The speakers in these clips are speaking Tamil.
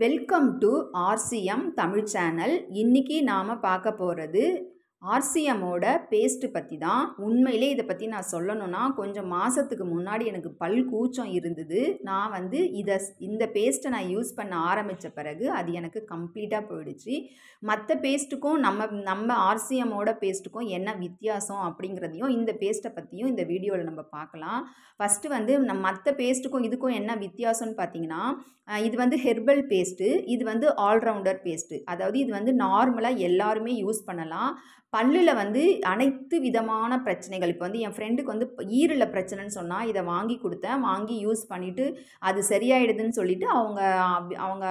welcome to RCM Tamil channel இன்றைக்கி நாம் பார்க்க போகிறது ஆர்சிஎம்மோட பேஸ்ட்டு பற்றி தான் உண்மையிலே இதை பற்றி நான் சொல்லணும்னா கொஞ்சம் மாதத்துக்கு முன்னாடி எனக்கு பல் கூச்சம் இருந்தது நான் வந்து இதை இந்த பேஸ்ட்டை நான் யூஸ் பண்ண ஆரம்பித்த பிறகு அது எனக்கு கம்ப்ளீட்டாக போயிடுச்சு மற்ற பேஸ்ட்டுக்கும் நம்ம நம்ம ஆர்சிஎம்மோட பேஸ்ட்டுக்கும் என்ன வித்தியாசம் அப்படிங்கிறதையும் இந்த பேஸ்ட்டை பற்றியும் இந்த வீடியோவில் நம்ம பார்க்கலாம் ஃபஸ்ட்டு வந்து நம் மற்ற பேஸ்ட்டுக்கும் இதுக்கும் என்ன வித்தியாசம்னு பார்த்தீங்கன்னா இது வந்து ஹெர்பல் பேஸ்ட்டு இது வந்து ஆல்ரவுண்டர் பேஸ்ட்டு அதாவது இது வந்து நார்மலாக எல்லாருமே யூஸ் பண்ணலாம் பல்லில் வந்து அனைத்து விதமான பிரச்சனைகள் இப்போ வந்து என் ஃப்ரெண்டுக்கு வந்து ஈரில் பிரச்சனைன்னு சொன்னால் இதை வாங்கி கொடுத்தேன் வாங்கி யூஸ் பண்ணிவிட்டு அது சரியாயிடுதுன்னு சொல்லிவிட்டு அவங்க அவங்க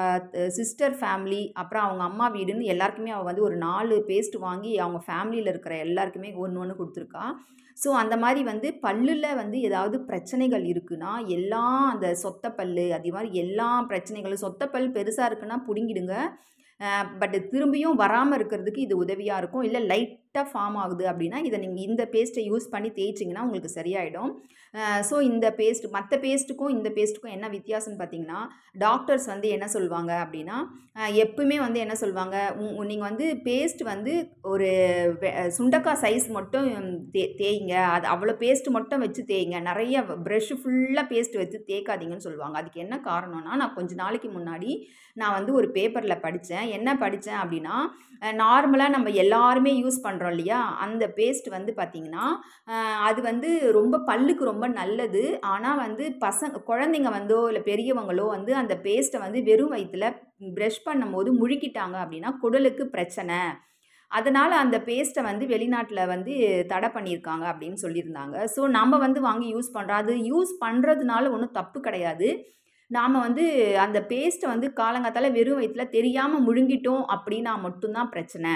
சிஸ்டர் ஃபேமிலி அப்புறம் அவங்க அம்மா வீடுன்னு எல்லாருக்குமே அவங்க வந்து ஒரு நாலு பேஸ்ட் வாங்கி அவங்க ஃபேமிலியில் இருக்கிற எல்லாருக்குமே ஒன்று ஒன்று கொடுத்துருக்கா ஸோ அந்த மாதிரி வந்து பல்லில் வந்து ஏதாவது பிரச்சனைகள் இருக்குன்னா எல்லாம் அந்த சொத்தப்பல் அதே மாதிரி எல்லா பிரச்சனைகளும் சொத்தப்பல் பெருசாக இருக்குன்னா பிடுங்கிடுங்க பட் திரும்பியும் வராமல் இருக்கிறதுக்கு இது உதவியாக இருக்கும் இல்லை லைட் திட்டாக ஃபார்ம் ஆகுது அப்படின்னா இதை நீங்கள் இந்த பேஸ்ட்டை யூஸ் பண்ணி தேய்ச்சிங்கன்னா உங்களுக்கு சரியாயிடும் ஸோ இந்த பேஸ்ட் மற்ற பேஸ்ட்டுக்கும் இந்த பேஸ்ட்டுக்கும் என்ன வித்தியாசம்னு பார்த்தீங்கன்னா டாக்டர்ஸ் வந்து என்ன சொல்லுவாங்க அப்படின்னா எப்பவுமே வந்து என்ன சொல்லுவாங்க நீங்கள் வந்து பேஸ்ட் வந்து ஒரு சுண்டக்காய் சைஸ் மட்டும் தே தேய்ங்க அது அவ்வளோ பேஸ்ட் மட்டும் வச்சு தேய்ங்க நிறைய ப்ரெஷ் ஃபுல்லாக பேஸ்ட் வச்சு தேய்க்காதீங்கன்னு சொல்லுவாங்க அதுக்கு என்ன காரணம்னா நான் கொஞ்ச நாளைக்கு முன்னாடி நான் வந்து ஒரு பேப்பரில் படித்தேன் என்ன படித்தேன் அப்படின்னா நார்மலாக நம்ம எல்லாருமே யூஸ் பண்ணுறோம் பண்ணுறோம் இல்லையா அந்த பேஸ்ட் வந்து பார்த்திங்கன்னா அது வந்து ரொம்ப பல்லுக்கு ரொம்ப நல்லது ஆனால் வந்து பசங்க குழந்தைங்க வந்தோ இல்லை பெரியவங்களோ வந்து அந்த பேஸ்ட்டை வந்து வெறும் வயிற்றில் ப்ரெஷ் பண்ணும்போது முழுக்கிட்டாங்க அப்படின்னா குடலுக்கு பிரச்சனை அதனால் அந்த பேஸ்ட்டை வந்து வெளிநாட்டில் வந்து தடை பண்ணியிருக்காங்க அப்படின்னு சொல்லியிருந்தாங்க ஸோ நம்ம வந்து வாங்கி யூஸ் பண்ணுறோம் அது யூஸ் பண்ணுறதுனால ஒன்றும் தப்பு கிடையாது நாம் வந்து அந்த பேஸ்ட்டை வந்து காலங்காத்தால் வெறும் வயிற்றில் தெரியாமல் முழுங்கிட்டோம் அப்படின்னா மட்டும்தான் பிரச்சனை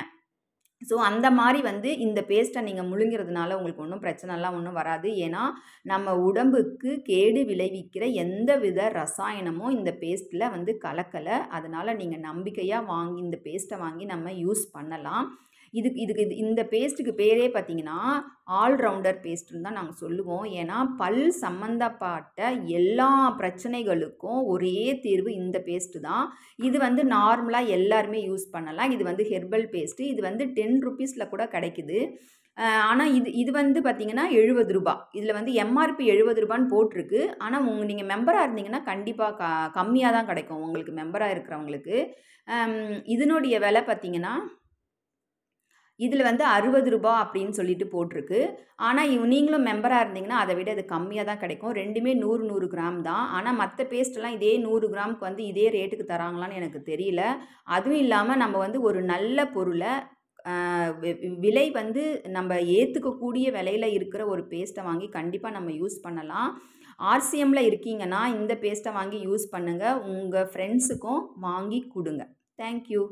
ஸோ அந்த மாதிரி வந்து இந்த பேஸ்ட்டை நீங்கள் முழுங்கிறதுனால உங்களுக்கு ஒன்றும் பிரச்சனைலாம் ஒன்றும் வராது ஏன்னா நம்ம உடம்புக்கு கேடு விளைவிக்கிற எந்த வித ரசாயனமும் இந்த பேஸ்ட்டில் வந்து கலக்கலை அதனால் நீங்கள் நம்பிக்கையாக வாங்கி இந்த பேஸ்ட்டை வாங்கி நம்ம யூஸ் பண்ணலாம் இதுக்கு இதுக்கு இது இந்த பேஸ்ட்டுக்கு பேரே பார்த்தீங்கன்னா ஆல்ரவுண்டர் பேஸ்ட்டுன்னு தான் நாங்கள் சொல்லுவோம் ஏன்னா பல் சம்மந்தப்பட்ட எல்லா பிரச்சனைகளுக்கும் ஒரே தீர்வு இந்த பேஸ்ட்டு தான் இது வந்து நார்மலாக எல்லாருமே யூஸ் பண்ணலாம் இது வந்து ஹெர்பல் பேஸ்ட்டு இது வந்து டென் ருபீஸில் கூட கிடைக்குது ஆனால் இது இது வந்து பார்த்திங்கன்னா எழுபது ரூபா இதில் வந்து எம்ஆர்பி எழுபது ரூபான்னு போட்டிருக்கு ஆனால் உங்கள் நீங்கள் மெம்பராக இருந்தீங்கன்னா கண்டிப்பாக க கம்மியாக தான் கிடைக்கும் உங்களுக்கு மெம்பராக இருக்கிறவங்களுக்கு இதனுடைய விலை பார்த்திங்கன்னா இதில் வந்து அறுபது ரூபா அப்படின்னு சொல்லிட்டு போட்டிருக்கு ஆனால் இவ் நீங்களும் மெம்பராக இருந்தீங்கன்னா அதை விட அது கம்மியாக தான் கிடைக்கும் ரெண்டுமே நூறு நூறு கிராம் தான் ஆனால் மற்ற பேஸ்ட்லாம் இதே நூறு கிராமுக்கு வந்து இதே ரேட்டுக்கு தராங்களான்னு எனக்கு தெரியல அதுவும் இல்லாமல் நம்ம வந்து ஒரு நல்ல பொருளை விலை வந்து நம்ம ஏற்றுக்கக்கூடிய விலையில் இருக்கிற ஒரு பேஸ்ட்டை வாங்கி கண்டிப்பாக நம்ம யூஸ் பண்ணலாம் ஆர்சிஎம்மில் இருக்கீங்கன்னா இந்த பேஸ்ட்டை வாங்கி யூஸ் பண்ணுங்கள் உங்கள் ஃப்ரெண்ட்ஸுக்கும் வாங்கி கொடுங்க தேங்க்யூ